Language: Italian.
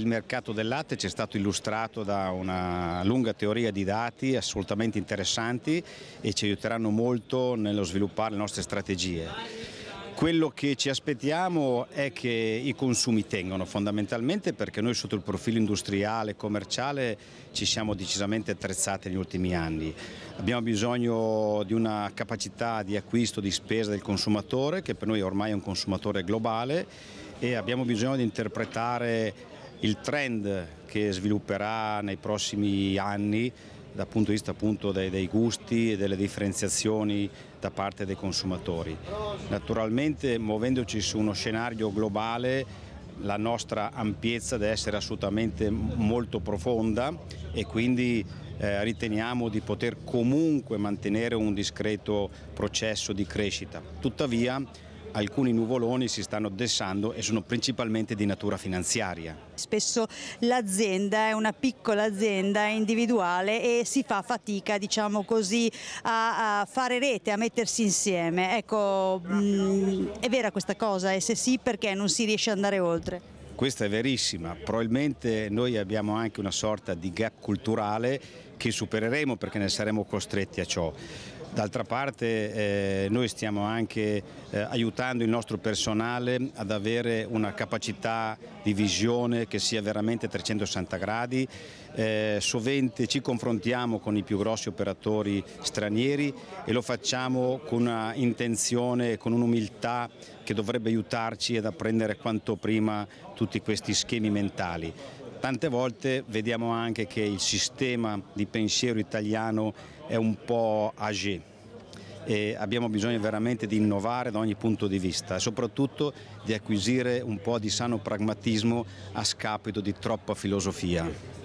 Il mercato del latte ci è stato illustrato da una lunga teoria di dati assolutamente interessanti e ci aiuteranno molto nello sviluppare le nostre strategie. Quello che ci aspettiamo è che i consumi tengano fondamentalmente perché noi sotto il profilo industriale e commerciale ci siamo decisamente attrezzati negli ultimi anni. Abbiamo bisogno di una capacità di acquisto, di spesa del consumatore che per noi ormai è un consumatore globale e abbiamo bisogno di interpretare il trend che svilupperà nei prossimi anni dal punto di vista dei, dei, gusti e delle differenziazioni da parte dei consumatori. Naturalmente muovendoci su uno scenario globale la nostra ampiezza deve essere assolutamente molto profonda e quindi eh, riteniamo di poter comunque mantenere un discreto processo di crescita. Tuttavia alcuni nuvoloni si stanno dessando e sono principalmente di natura finanziaria. Spesso l'azienda è una piccola azienda individuale e si fa fatica diciamo così, a, a, fare rete, a mettersi insieme. Ecco, mh, mm, è vera questa cosa e se sì perché non si riesce ad andare oltre? Questa è verissima, probabilmente noi abbiamo anche una sorta di gap culturale che supereremo perché ne saremo costretti a ciò. D'altra parte eh, noi stiamo anche eh, aiutando il nostro personale ad avere una capacità di visione che sia veramente 360 gradi, eh, sovente ci confrontiamo con i più grossi operatori stranieri e lo facciamo con una intenzione, con un'umiltà che dovrebbe aiutarci ad apprendere quanto prima tutti questi schemi mentali. Tante volte vediamo anche che il sistema di pensiero italiano è un po' agé e abbiamo bisogno veramente di innovare da ogni punto di vista e soprattutto di acquisire un po' di sano pragmatismo a scapito di troppa filosofia.